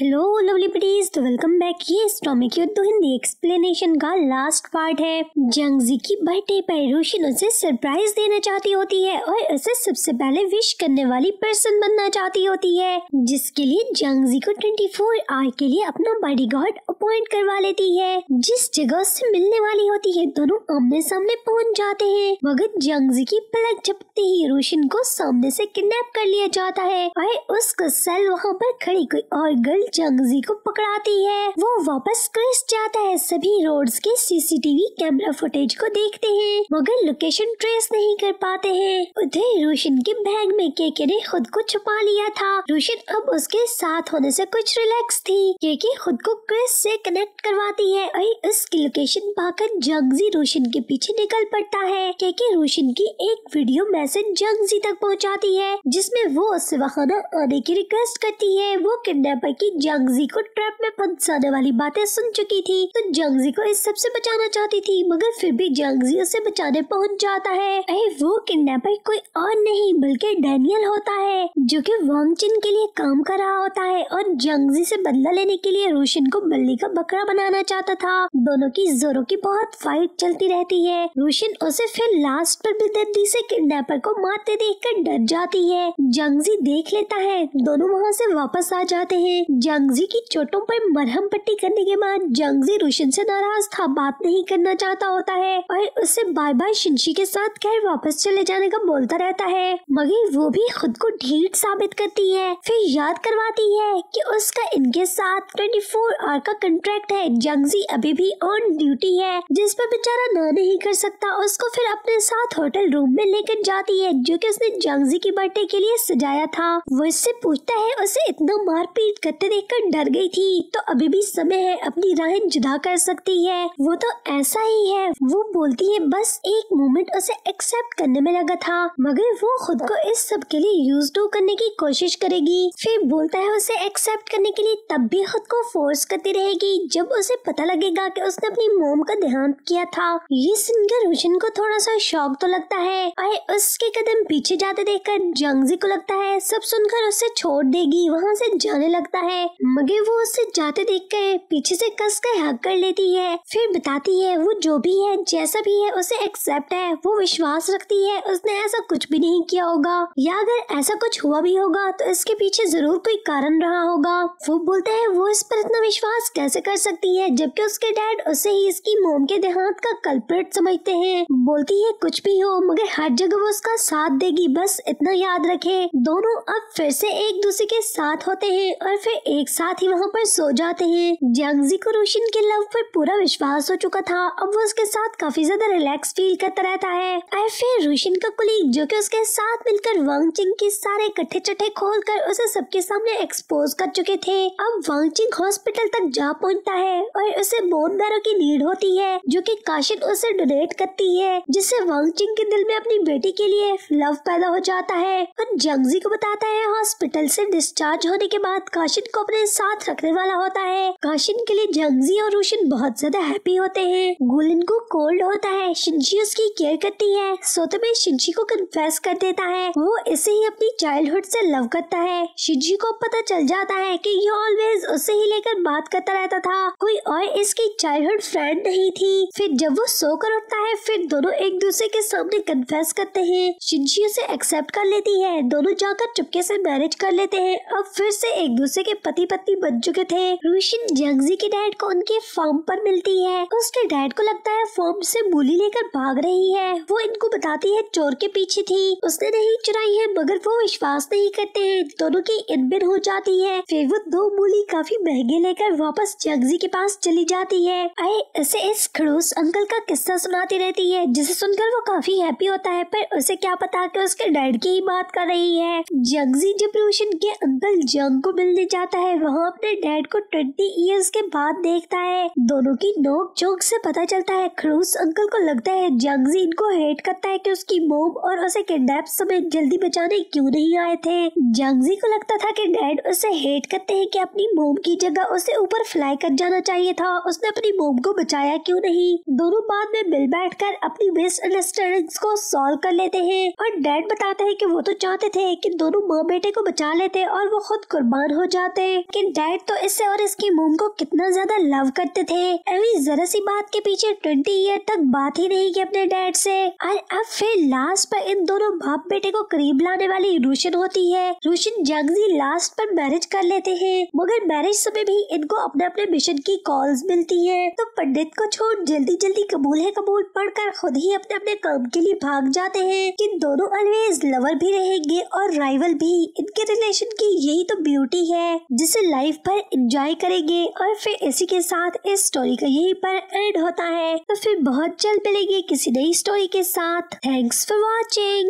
hello lovely पीटीज तो welcome back ये स्टॉमिक युद्ध हिंदी एक्सप्लेनेशन का लास्ट पार्ट है जंगजी की बर्थडे पर रोशन उसे सरप्राइज देना चाहती होती है और उसे सबसे पहले विश करने वाली पर्सन बनना चाहती होती है जिसके लिए जंगजी को 24 आवर के लिए अपना बॉडीगार्ड अपॉइंट करवा लेती है जिस जगह से मिलने वाली होती है दोनों आमने सामने पहुंच जाते हैं मगर जंगजी की पलक झपकते ही रोशन को सामने से किडनैप कर लिया जाता है और उसको सेल वहाँ पर खड़ी कोई और गर्ल जंगजी को पकड़ाती है वो वापस क्रिस जाता है सभी रोड के सीसीटीवी कैमरा फुटेज को देखते है मगर लोकेशन ट्रेस नहीं कर पाते हैं उधर रोशन के बैग में केके ने खुद को छुपा लिया था रोशन अब उसके साथ होने से कुछ रिलैक्स थी क्योंकि खुद को क्रिस से कनेक्ट करवाती है और इसकी लोकेशन पाकर जंगजी रोशन के पीछे निकल पड़ता है क्योंकि रोशन की एक वीडियो मैसेज जंगजी तक पहुंचाती है जिसमें वो उससे वखाना आने की रिक्वेस्ट करती है वो किडनेपर की जंगजी को ट्रैप में फंसाने वाली बातें सुन चुकी थी तो जंगजी को इस सबसे बचाना चाहती थी मगर फिर भी जंगजी उसे बचाने पहुँच जाता है अरे वो किडनेपर कोई और नहीं बल्कि डैनियल होता है जो कि वांगचिन के लिए काम कर रहा होता है और जंगजी से बदला लेने के लिए रोशन को बल्ली का बकरा बनाना चाहता था दोनों की जोरों की बहुत फाइट चलती रहती है रोशन उसे फिर लास्ट पर भी दर्दी से किडनैपर को मारते देख कर डर जाती है जंगजी देख लेता है दोनों वहाँ से वापस आ जाते हैं जंगजी की चोटों पर मरहम पट्टी करने के बाद जंगजी रोशन से नाराज था बात नहीं करना चाहता होता है और उससे बाय बाय शिंशी के साथ घर वापस चले जाने का बोलता रहता है मगर वो भी खुद को ढीठ साबित करती है फिर याद करवाती है कि उसका इनके साथ 24 आवर का कॉन्ट्रैक्ट है जगजी अभी भी ऑन ड्यूटी है जिस पर बेचारा ना नहीं कर सकता उसको फिर अपने साथ होटल रूम में लेकर जाती है जो कि उसने जंगजी की बर्थडे के लिए सजाया था वो इससे पूछता है उसे इतना मारपीट करते देख कर डर गई थी तो अभी भी समय है अपनी राह जुदा कर सकती है वो तो ऐसा ही है वो बोलती है बस एक मोमेंट उसे एक्सेप्ट करने में लगा था मगर वो खुद को इस सब के लिए यूज टू तो करने की कोशिश करेगी फिर बोलता है उसे एक्सेप्ट करने के लिए तब भी खुद को फोर्स करती रहेगी जाएगी जब उसे पता लगेगा कि उसने अपनी मोम का देहांत किया था ये सुनकर रोशन को थोड़ा सा शौक तो लगता है और उसके कदम पीछे जाते देखकर जंगजी को लगता है सब सुनकर उससे छोड़ देगी वहाँ से जाने लगता है मगर वो उससे जाते देख कर पीछे से कस कर हक कर लेती है फिर बताती है वो जो भी है जैसा भी है उसे एक्सेप्ट है वो विश्वास रखती है उसने ऐसा कुछ भी नहीं किया होगा या अगर ऐसा कुछ हुआ भी होगा तो इसके पीछे जरूर कोई कारण रहा होगा वो बोलते हैं वो इस पर इतना विश्वास कैसे कर सकती है जबकि उसके डैड उसे ही इसकी मोम के देहांत का कल्प्रेट समझते हैं बोलती है कुछ भी हो मगर हर जगह वो उसका साथ देगी बस इतना याद रखे दोनों अब फिर से एक दूसरे के साथ होते हैं और फिर एक साथ ही वहाँ पर सो जाते हैं जंगजी को रोशन के लव पर पूरा विश्वास हो चुका था अब वो उसके साथ काफी ज्यादा रिलैक्स फील करता रहता है और फिर रोशन का कुलीग जो की उसके साथ मिलकर वांग चिंग के सारे कट्ठे चट्ठे खोल कर उसे सबके सामने एक्सपोज कर चुके थे अब वांग चिंग हॉस्पिटल तक जा सांप पहुंचता है और उसे बोन मैरो की नीड होती है जो कि काशिक उसे डोनेट करती है जिससे वांगचिंग के दिल में अपनी बेटी के लिए लव पैदा हो जाता है और जंगजी को बताता है हॉस्पिटल से डिस्चार्ज होने के बाद काशिन को अपने साथ रखने वाला होता है काशिन के लिए जंगजी और रोशन बहुत ज्यादा हैप्पी होते हैं गुलिन को कोल्ड होता है शिंजी उसकी केयर करती है सोते में शिंजी को कन्फेस कर देता है वो इसे ही अपनी चाइल्डहुड से लव करता है शिंजी को पता चल जाता है कि ये ऑलवेज उसे ही लेकर बात करता रहता था कोई और इसकी चाइल्डहुड फ्रेंड नहीं थी फिर जब वो सोकर उठता है फिर दोनों एक दूसरे के सामने कन्फेस करते हैं शिंजी उसे एक्सेप्ट कर लेती है दोनों जाकर चुपके से मैरिज कर लेते हैं अब फिर से एक दूसरे के पति पत्नी बन चुके थे रोशन जंगजी की डैड को उनके फार्म पर मिलती है उसके डैड को लगता है फार्म से मूली लेकर भाग रही है वो इनको बताती है चोर के पीछे थी उसने नहीं चुराई है मगर वो विश्वास नहीं करते दोनों की इनबिन हो जाती है फिर वो दो मूली काफी महंगे लेकर वापस बस जगजी के पास चली जाती है आए उसे इस खड़ूस अंकल का किस्सा सुनाती रहती है जिसे सुनकर वो काफी हैप्पी होता है पर उसे क्या पता कि उसके डैड की ही बात कर रही है जगजी जब रोशन के अंकल जंग को मिलने जाता है वहाँ अपने डैड को ट्वेंटी ईयर्स के बाद देखता है दोनों की नोक चोक से पता चलता है खड़ूस अंकल को लगता है जंगजी इनको हेट करता है कि उसकी मोम और उसे किडनेप समय जल्दी बचाने क्यों नहीं आए थे जंगजी को लगता था कि डैड उसे हेट करते हैं कि अपनी मोम की जगह उसे ऊपर फ्लाई कर जाना चाहिए था उसने अपनी मोम को बचाया क्यों नहीं दोनों बाद में मिल बैठ कर अपनी मिसअंडरस्टैंडिंग को सॉल्व कर लेते हैं और डैड बताते हैं कि वो तो चाहते थे कि दोनों माँ बेटे को बचा लेते और वो खुद कुर्बान हो जाते लेकिन डैड तो इससे और इसकी मोम को कितना ज्यादा लव करते थे अभी जरा सी बात के पीछे ट्वेंटी ईयर तक बात ही नहीं की अपने डैड से और अब फिर लास्ट पर इन दोनों बाप बेटे को करीब लाने वाली रोशन होती है रोशन जंगजी लास्ट पर मैरिज कर लेते हैं मगर मैरिज समय भी इनको अपना अपने मिशन की कॉल्स मिलती है तो पंडित को छोड़ जल्दी जल्दी कबूल है कबूल पढ़कर खुद ही अपने अपने काम के लिए भाग जाते हैं कि दोनों अलवेज लवर भी रहेंगे और राइवल भी इनके रिलेशन की यही तो ब्यूटी है जिसे लाइफ पर एंजॉय करेंगे और फिर इसी के साथ इस स्टोरी का यही पर एंड होता है तो फिर बहुत जल्द मिलेंगे किसी नई स्टोरी के साथ थैंक्स फॉर वॉचिंग